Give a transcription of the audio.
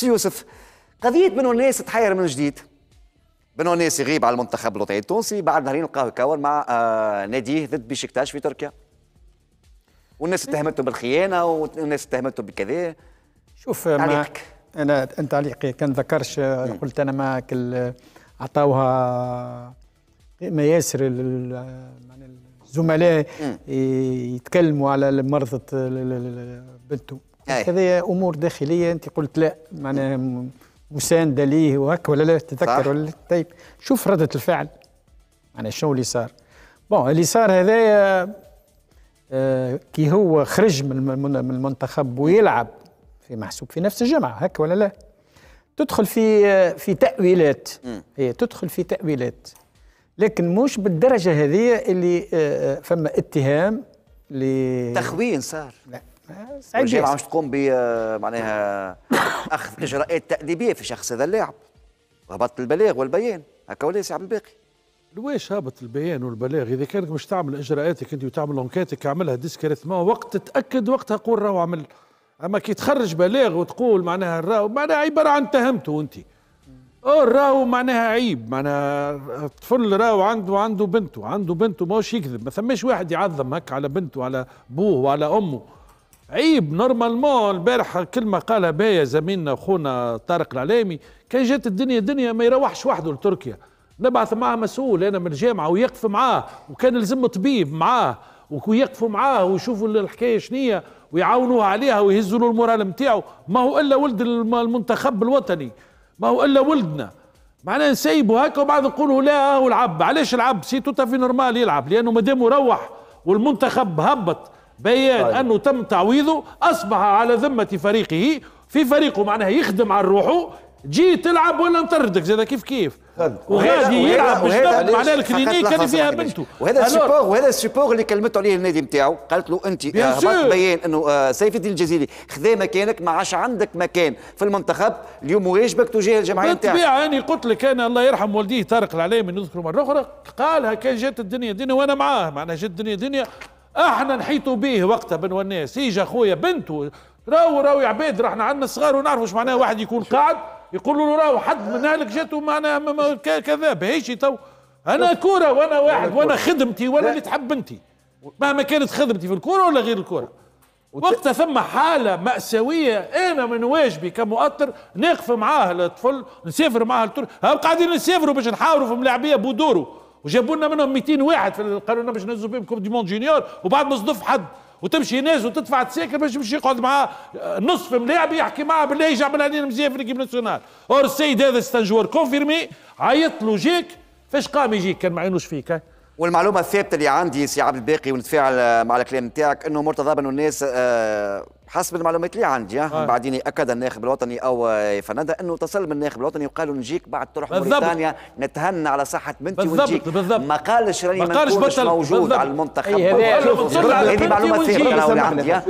سي يوسف قضية بنو الناس تحير من جديد بنو الناس يغيب على المنتخب الوطني التونسي بعد نهارين لقاه يكون مع آه ناديه ضد بيشكتاش في تركيا والناس إيه. اتهمته بالخيانة والناس اتهمته بكذا شوف تعليقك انا انت عليقي كان ذكرش آه، إيه. قلت انا معك عطاوها ما ياسر الزملاء إيه. يتكلموا على مرضة بنته هذه امور داخليه انت قلت لا معناها مسانده ليه وهك ولا لا تتذكر ولا طيب شوف رده الفعل معناها شنو اللي صار بون اللي صار هذايا آه كي هو خرج من المنتخب ويلعب في محسوب في نفس الجمعه هك ولا لا تدخل في آه، في تاويلات هي تدخل في تاويلات لكن مش بالدرجه هذه اللي آه، آه، فما اتهام ل تخوين صار لا والجهه ما تقوم ب معناها اخذ اجراءات تاديبيه في شخص هذا اللاعب هبط البلاغ والبيان هكا ولا سي عبد الباقي لواش هابط البيان والبلاغ اذا كانك مش تعمل اجراءاتك انت وتعمل لونكاتك اعملها ديسكريتمون وقت تتاكد وقتها قول راهو عمل اما كي تخرج بلاغ وتقول معناها راهو معناها عباره عن اتهمته انت او راهو معناها عيب معناها الطفل راهو عنده عنده بنته عنده بنته ماهوش يكذب ما ثماش واحد يعظم هكا على بنته على بوه وعلى امه عيب نورمالمون البارح كلمه قالها بايا زميلنا اخونا طارق العلامي كان جات الدنيا دنيا ما يروحش وحده لتركيا نبعث معاه مسؤول انا من الجامعه ويقف معاه وكان لزم طبيب معاه ويقفوا معاه ويشوفوا الحكايه شنية ويعاونوه عليها ويهزوا له المورال نتاعو ما هو الا ولد المنتخب الوطني ما هو الا ولدنا معناه نسيبوا هكا وبعد نقولوا لا هو العب علاش العب سي توتا في نورمال يلعب لانه مادام روح والمنتخب هبط بيان طيب. أنه تم تعويضه أصبح على ذمة فريقه في فريقه معناها يخدم على روحه جي تلعب ولا نطردك زاد كيف كيف طيب. وغادي يلعب باش معناها الكلينيك اللي فيها بنته وهذا السيبور وهذا السيبور اللي كلمته عليه النادي نتاعو قالت له انت هبط آه، بيان انه آه، سيف الدين الجزيري خذا مكانك ما عادش عندك مكان في المنتخب اليوم واجبك تجاه الجمعيه نتاعك بالطبيعه انا قلت لك انا الله يرحم والديه طارق العلامي نذكره مره اخرى قالها كان جات الدنيا دنيا وانا معاه معناها جات الدنيا دنيا احنا نحيطوا به وقتها الناس يجي اخويا بنته راو راو يا عباد احنا عندنا صغار ونعرفوا ايش معناها واحد يكون قاعد يقول له راو حد من اهلك جاته معناها كذا بهيشي تو انا كوره وانا واحد وانا خدمتي وانا اللي تحب بنتي مهما كانت خدمتي في الكوره ولا غير الكوره وقتها ثم حالة مأساوية أنا من واجبي كمؤطر نقف معاه الطفل نسافر معاه لتركيا قاعدين نسافروا باش نحاوروا في ملاعبية بودورو وجابوا لنا منهم 200 واحد في قالوا لنا باش نهزوا بهم كوب دي موند جونيور وبعد ما صدف حد وتمشي ناس وتدفع تساكر باش يمشي يقعد مع نصف ملاعب يحكي معاه بالله يجي عملها علينا مزيان في ليكيب ناسيونال اور السيد هذا ستان جوار كونفيرمي عيط له جيك فاش قام يجيك كان ما عينوش فيك والمعلومه الثابته اللي عندي سي عبد الباقي ونتفاعل آه، مع الكلام نتاعك انه مرتضى بنو الناس آه، حسب المعلومات اللي عندي آه،, آه. بعدين اكد الناخب الوطني او فناندا انه اتصل الناخب الوطني وقالوا نجيك بعد تروح موريتانيا نتهنى على صحه بنتي ونجيك بالضبط ما قالش راني ما موجود بالضبط. على المنتخب هذه معلومه ثابته انا عندي